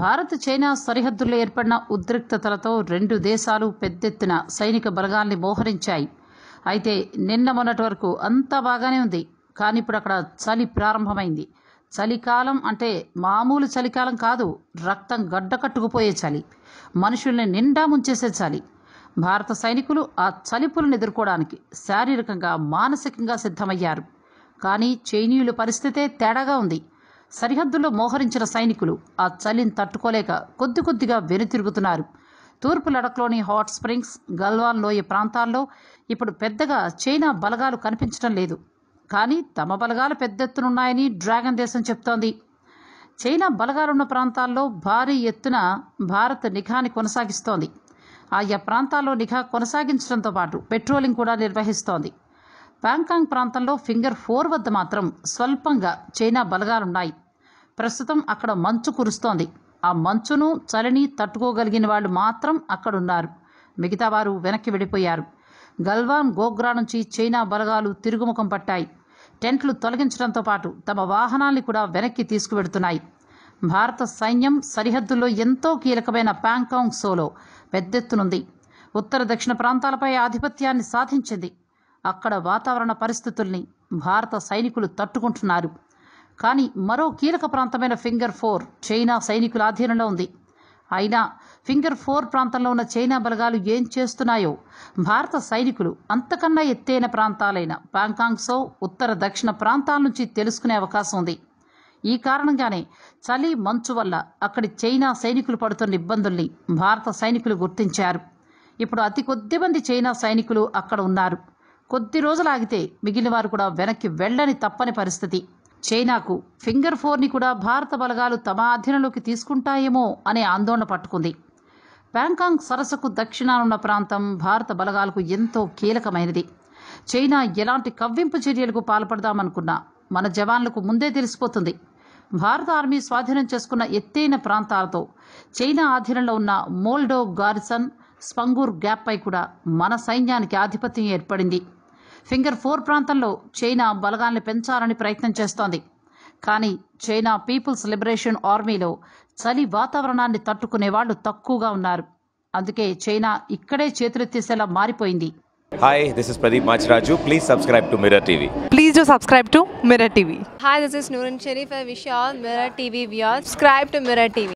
Bharat China సరిహద్దుల్లో ఏర్పడిన ఉద్రిక్తతలతో రెండు దేశాలు పెద్దెత్తున సైనిక బలగాల్ని మోహరించాయి అయితే నిన్న మొన్నటి వరకు అంతా బాగానే ఉంది కానీ ఇప్పుడు అక్కడ చలి ప్రారంభమైంది చలికాలం అంటే మామూలు చలికాలం కాదు రక్తం గడ్డకట్టుకుపోయే చలి మనుషుల్ని నిండా ముంచేసే చలి భారత సైనికులు ఆ చలిపులను ఎదుర్కోవడానికి శారీరకంగా మానసికంగా సిద్ధమయ్యారు కానీ చైనీయుల పరిస్థితే తేడాగా ఉంది సరిహద్దుల్లో మోహరించిన సైనికులు ఆ చలిని తట్టుకోలేక కొద్ది కొద్దిగా వెనుతిరుగుతున్నారు తూర్పు లడక్లోని హాట్ స్ప్రింగ్స్ గల్వాన్ లోయ ప్రాంతాల్లో ఇప్పుడు పెద్దగా చైనా బలగాలు కనిపించడం లేదు కానీ తమ బలగాలు పెద్దెత్తునున్నాయని డ్రాగన్ దేశం చెప్తోంది చైనా బలగాలున్న ప్రాంతాల్లో భారీ ఎత్తున భారత్ నిఘాని కొనసాగిస్తోంది ఆయా ప్రాంతాల్లో నిఘా కొనసాగించడంతో పాటు పెట్రోలింగ్ కూడా నిర్వహిస్తోంది బ్యాంకాంగ్ ప్రాంతంలో ఫింగర్ ఫోర్ వద్ద మాత్రం స్వల్పంగా చైనా బలగాలున్నాయి ప్రస్తుతం అక్కడ మంచు కురుస్తోంది ఆ మంచును చలిని తట్టుకోగలిగిన వాళ్ళు మాత్రం అక్కడున్నారు మిగతా వారు వెనక్కి వెళ్ళిపోయారు గల్వాన్ గోగ్రా నుంచి చైనా బలగాలు తిరుగుముఖం పట్టాయి టెంట్లు తొలగించడంతో పాటు తమ వాహనాల్ని కూడా వెనక్కి తీసుకువెడుతున్నాయి భారత సైన్యం సరిహద్దుల్లో ఎంతో కీలకమైన ప్యాంకాంగ్ సోలో పెద్దెత్తునుంది ఉత్తర దక్షిణ ప్రాంతాలపై ఆధిపత్యాన్ని సాధించింది అక్కడ వాతావరణ పరిస్థితుల్ని భారత సైనికులు తట్టుకుంటున్నారు కానీ మరో కీలక ప్రాంతమైన ఫింగర్ ఫోర్ చైనా సైనికుల ఆధీనంలో ఉంది అయినా ఫింగర్ ఫోర్ ప్రాంతంలో ఉన్న చైనా బలగాలు ఏం చేస్తున్నాయో భారత సైనికులు అంతకన్నా ఎత్తైన ప్రాంతాలైన బ్యాంకాంగ్సో ఉత్తర దక్షిణ ప్రాంతాల నుంచి తెలుసుకునే అవకాశం ఉంది ఈ కారణంగానే చలి మంచు వల్ల అక్కడి చైనా సైనికులు పడుతున్న ఇబ్బందుల్ని భారత సైనికులు గుర్తించారు ఇప్పుడు అతి కొద్ది మంది చైనా సైనికులు అక్కడ ఉన్నారు కొద్ది రోజులు ఆగితే మిగిలిన వారు కూడా వెనక్కి వెళ్ళని తప్పని పరిస్థితి చైనాకు ఫింగర్ ఫోర్ని కూడా భారత బలగాలు తమ అధీనంలోకి తీసుకుంటాయేమో అనే ఆందోళన పట్టుకుంది బ్యాంకాంగ్ సరస్సుకు దక్షిణానున్న ప్రాంతం భారత బలగాలకు ఎంతో కీలకమైనది చైనా ఎలాంటి కవ్వింపు చర్యలకు పాల్పడదామనుకున్నా మన జవాన్లకు ముందే తెలిసిపోతుంది భారత ఆర్మీ స్వాధీనం చేసుకున్న ఎత్తైన ప్రాంతాలతో చైనా ఆధీనంలో ఉన్న మోల్డో గార్సన్ స్పంగూర్ గ్యాప్పై కూడా మన సైన్యానికి ఆధిపత్యం ఏర్పడింది ఫింగర్ ఫోర్ ప్రాంతంలో చైనా బలగాల్ని పెంచాలని ప్రయత్నం చేస్తోంది కానీ చైనా పీపుల్స్ లిబరేషన్ ఆర్మీలో చలి వాతావరణాన్ని తట్టుకునే వాళ్ళు తక్కువగా ఉన్నారు అందుకే చైనా ఇక్కడే చేతులెత్తేసేలా మారిపోయింది hi this is Pradeep Machiraju please subscribe to Mirror TV please do subscribe to Mirror TV hi this is Nooran Sharif I wish all Mirror TV viewers subscribe to Mirror TV